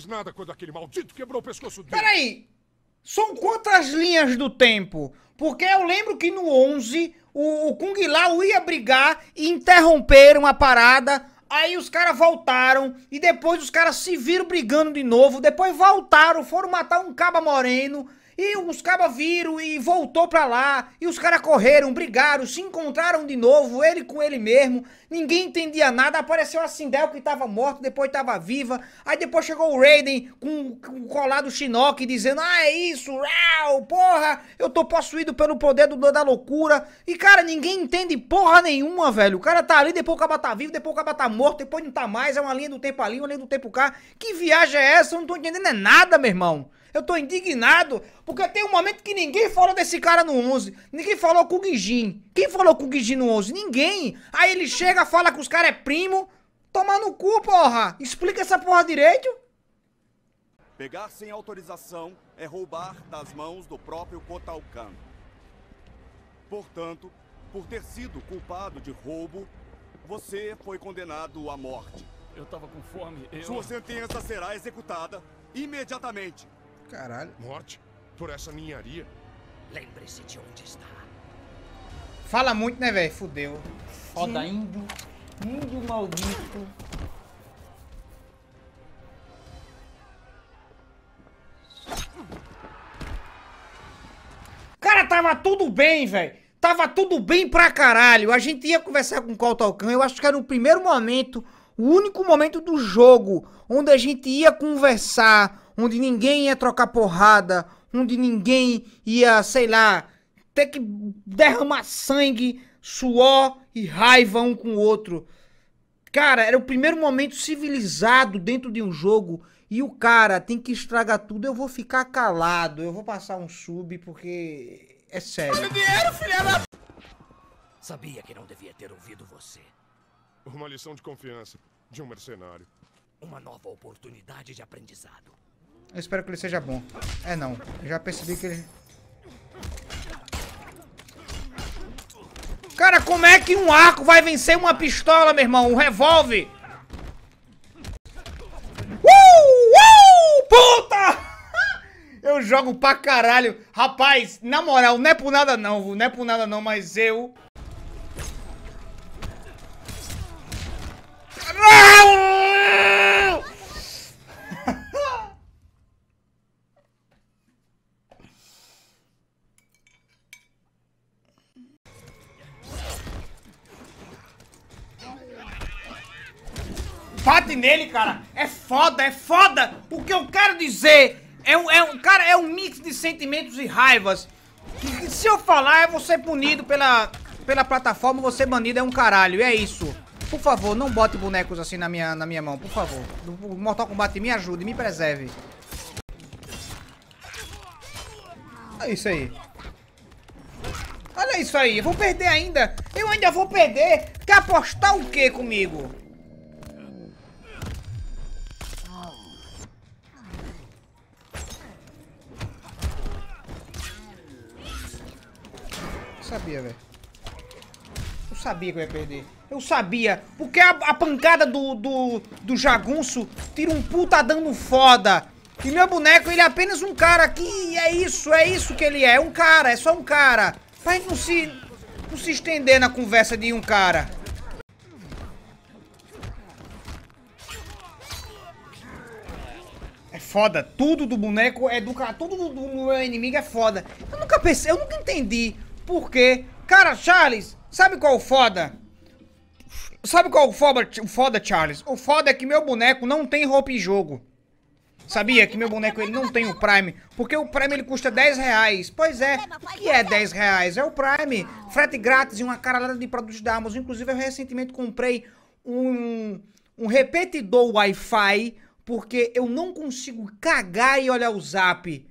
fiz nada quando aquele maldito quebrou o pescoço dele. Peraí! São quantas linhas do tempo? Porque eu lembro que no 11 o, o Kung Lao ia brigar e interromperam a parada. Aí os caras voltaram e depois os caras se viram brigando de novo. Depois voltaram, foram matar um caba moreno. E os cabas viram e voltou pra lá. E os caras correram, brigaram, se encontraram de novo, ele com ele mesmo. Ninguém entendia nada. Apareceu a Sindel que tava morta, depois tava viva. Aí depois chegou o Raiden com, o colado Shinnok dizendo: Ah, é isso, uau porra, eu tô possuído pelo poder do, da loucura. E cara, ninguém entende porra nenhuma, velho. O cara tá ali, depois o caba tá vivo, depois o caba tá morto, depois não tá mais. É uma linha do tempo ali, uma linha do tempo cá. Que viagem é essa? Eu não tô entendendo é nada, meu irmão. Eu tô indignado, porque tem um momento que ninguém falou desse cara no 11. Ninguém falou com o Guijin. Quem falou com o Guijin no 11? Ninguém. Aí ele chega, fala que os caras é primo. Toma no cu, porra. Explica essa porra direito. Pegar sem autorização é roubar das mãos do próprio Kotalkan. Portanto, por ter sido culpado de roubo, você foi condenado à morte. Eu tava com fome, eu... Sua sentença será executada imediatamente. Caralho. Morte por essa ninharia. Lembre-se de onde está. Fala muito, né, velho? Fudeu. Foda, índio. Índio maldito. Cara, tava tudo bem, velho. Tava tudo bem pra caralho. A gente ia conversar com o Caltalcan. Eu acho que era o primeiro momento, o único momento do jogo onde a gente ia conversar onde ninguém ia trocar porrada, onde ninguém ia, sei lá, ter que derramar sangue, suor e raiva um com o outro. Cara, era o primeiro momento civilizado dentro de um jogo e o cara tem que estragar tudo. Eu vou ficar calado, eu vou passar um sub porque é sério. Dinheiro, filha da... Sabia que não devia ter ouvido você. Uma lição de confiança de um mercenário. Uma nova oportunidade de aprendizado. Eu espero que ele seja bom. É não, já percebi que ele... Cara, como é que um arco vai vencer uma pistola, meu irmão? Um revólver! Uh! Uh! Puta! Eu jogo pra caralho. Rapaz, na moral, não é por nada não, não é por nada não, mas eu bate nele, cara. É foda, é foda. O que eu quero dizer é um, é um cara, é um mix de sentimentos e raivas. se eu falar, é você punido pela, pela plataforma, você banido é um caralho. É isso. Por favor, não bote bonecos assim na minha, na minha mão, por favor. O Mortal Kombat me ajude, me preserve. é isso aí. Olha isso aí, eu vou perder ainda. Eu ainda vou perder. Quer apostar o que comigo? sabia, velho. Eu sabia que eu ia perder. Eu sabia. Porque a, a pancada do, do, do jagunço tira um puta dano foda. E meu boneco, ele é apenas um cara aqui. É isso, é isso que ele é. É um cara, é só um cara. Pra gente não se, não se estender na conversa de um cara. É foda. Tudo do boneco é do cara. Tudo do, do meu inimigo é foda. Eu nunca pensei, eu nunca entendi porque, cara, Charles, sabe qual o foda? Sabe qual o foda, foda, Charles? O foda é que meu boneco não tem roupa em jogo. Sabia que meu boneco ele não tem o Prime? Porque o Prime ele custa 10 reais. Pois é, o que é 10 reais? É o Prime. Frete grátis e uma caralhada de produtos da Amazon. Inclusive, eu recentemente comprei um, um repetidor Wi-Fi porque eu não consigo cagar e olhar o zap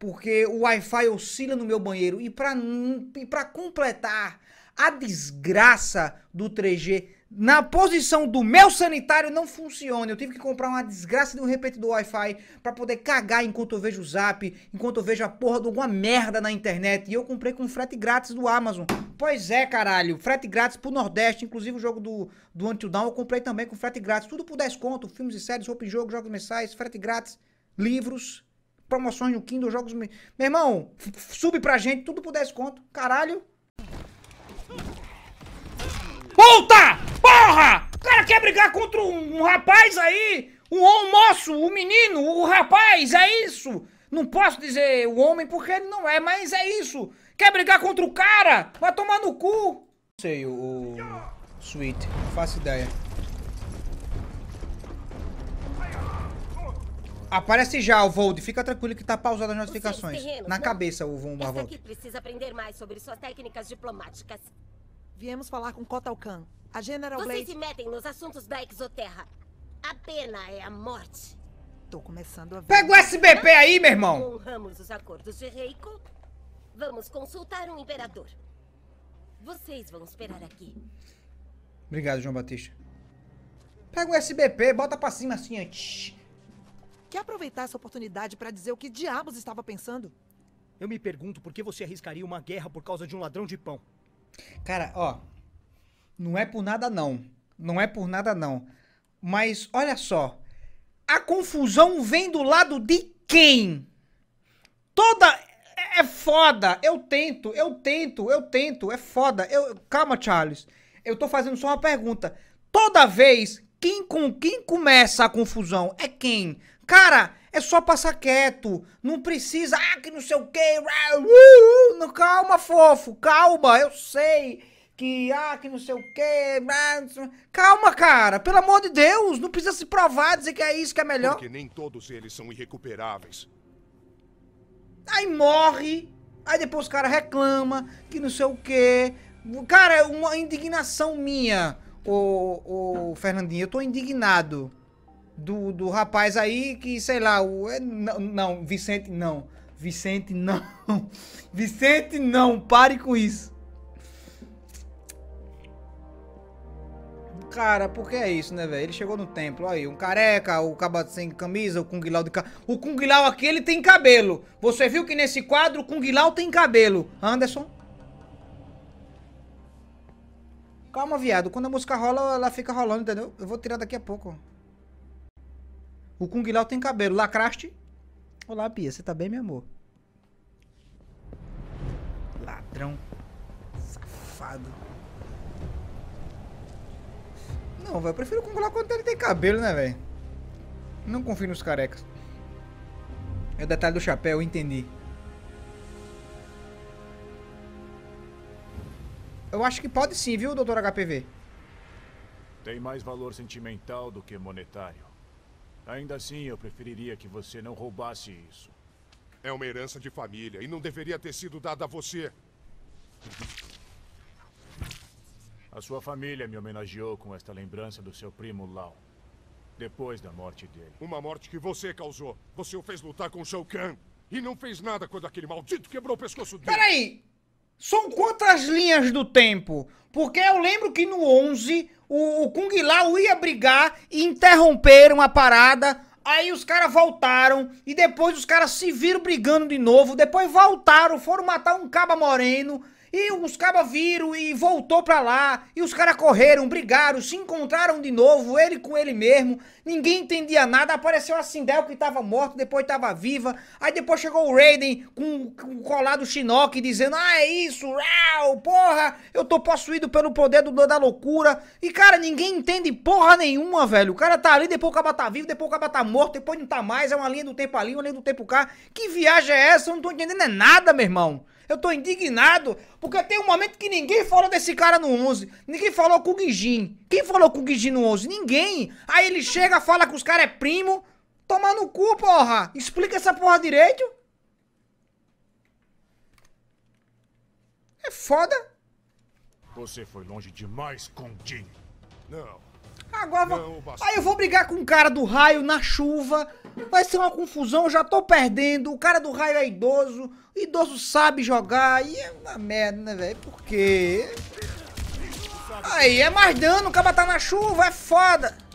porque o Wi-Fi oscila no meu banheiro. E para completar a desgraça do 3G, na posição do meu sanitário não funciona. Eu tive que comprar uma desgraça de um repetidor Wi-Fi para poder cagar enquanto eu vejo o zap, enquanto eu vejo a porra de alguma merda na internet. E eu comprei com frete grátis do Amazon. Pois é, caralho. Frete grátis pro Nordeste. Inclusive o jogo do, do Until Down eu comprei também com frete grátis. Tudo por 10 conto. Filmes e séries, roupa e jogo, jogos mensais, frete grátis, livros promoções no Kindle, jogos. Meu irmão, sube pra gente, tudo por 10 conto. Caralho. Puta! Porra! O cara quer brigar contra um, um rapaz aí! Um, um moço, um menino, o um rapaz, é isso! Não posso dizer o homem porque ele não é, mas é isso! Quer brigar contra o cara? Vai tomar no cu! Não sei, o. o... Sweet, não faço ideia. Aparece já o Vold, fica tranquilo que tá pausado as é notificações. Na não. cabeça o Von Marvold. aqui precisa aprender mais sobre suas técnicas diplomáticas. Viemos falar com Kotal Khan. A General Vocês Blade... se metem nos assuntos da Exoterra. A pena é a morte. Tô começando a ver... Pega o SBP aí, meu irmão! Honramos os acordos de Reiko. Vamos consultar um imperador. Vocês vão esperar aqui. Obrigado, João Batista. Pega o SBP, bota pra cima assim, ó. Quer aproveitar essa oportunidade para dizer o que diabos estava pensando? Eu me pergunto por que você arriscaria uma guerra por causa de um ladrão de pão. Cara, ó. Não é por nada não. Não é por nada não. Mas olha só. A confusão vem do lado de quem? Toda é, é foda. Eu tento, eu tento, eu tento. É foda. Eu calma, Charles. Eu tô fazendo só uma pergunta. Toda vez quem com quem começa a confusão é quem? Cara, é só passar quieto. Não precisa, ah, que não sei o quê. Não, calma, fofo, calma, eu sei. Que, ah, que não sei o quê. Calma, cara, pelo amor de Deus, não precisa se provar, dizer que é isso que é melhor. Porque nem todos eles são irrecuperáveis. Aí morre, aí depois o cara reclama, que não sei o quê. Cara, é uma indignação minha, o, o Fernandinho, eu tô indignado do, do rapaz aí que, sei lá, o. É, não, não, Vicente não. Vicente não. Vicente não, pare com isso. Cara, porque é isso, né, velho? Ele chegou no templo, aí, um careca, o caba sem camisa, o Kung Lao de ca... O Kung Lao aqui, ele tem cabelo. Você viu que nesse quadro o Kung Lao tem cabelo. Anderson? Calma, viado. Quando a música rola, ela fica rolando, entendeu? Eu vou tirar daqui a pouco. O Kung Lao tem cabelo. Lacraste? Olá, Bia. Você tá bem, meu amor? Ladrão. Safado. Não, velho. Eu prefiro o Kung Lao quando ele tem cabelo, né, velho? Não confio nos carecas. É o detalhe do chapéu, entendi. Eu acho que pode sim, viu, doutor HPV? Tem mais valor sentimental do que monetário. Ainda assim, eu preferiria que você não roubasse isso. É uma herança de família e não deveria ter sido dada a você. A sua família me homenageou com esta lembrança do seu primo Lau. Depois da morte dele. Uma morte que você causou. Você o fez lutar com Shao Kahn. E não fez nada quando aquele maldito quebrou o pescoço dele. Peraí! São quantas linhas do tempo? Porque eu lembro que no 11 o, o Kung Lao ia brigar e interromperam a parada. Aí os caras voltaram e depois os caras se viram brigando de novo. Depois voltaram, foram matar um caba moreno. E os cabas viram e voltou pra lá. E os caras correram, brigaram, se encontraram de novo, ele com ele mesmo. Ninguém entendia nada. Apareceu a Sindel que tava morta, depois tava viva. Aí depois chegou o Raiden com, com o colado Shinnok dizendo: Ah, é isso, uau, porra, eu tô possuído pelo poder do, da loucura. E cara, ninguém entende porra nenhuma, velho. O cara tá ali, depois o caba tá vivo, depois o caba tá morto, depois não tá mais. É uma linha do tempo ali, uma linha do tempo cá. Que viagem é essa? Eu não tô entendendo é nada, meu irmão. Eu tô indignado, porque tem um momento que ninguém falou desse cara no 11. Ninguém falou com o Guijin. Quem falou com o Guijin no 11? Ninguém. Aí ele chega, fala que os caras é primo. Toma no cu, porra. Explica essa porra direito. É foda. Você foi longe demais com o Não, Agora vou... Aí eu vou brigar com o cara do raio na chuva. Vai ser uma confusão, eu já tô perdendo. O cara do raio é idoso. O idoso sabe jogar. E é uma merda, né, velho? Por quê? Aí é mais dano, o cara tá na chuva, é foda.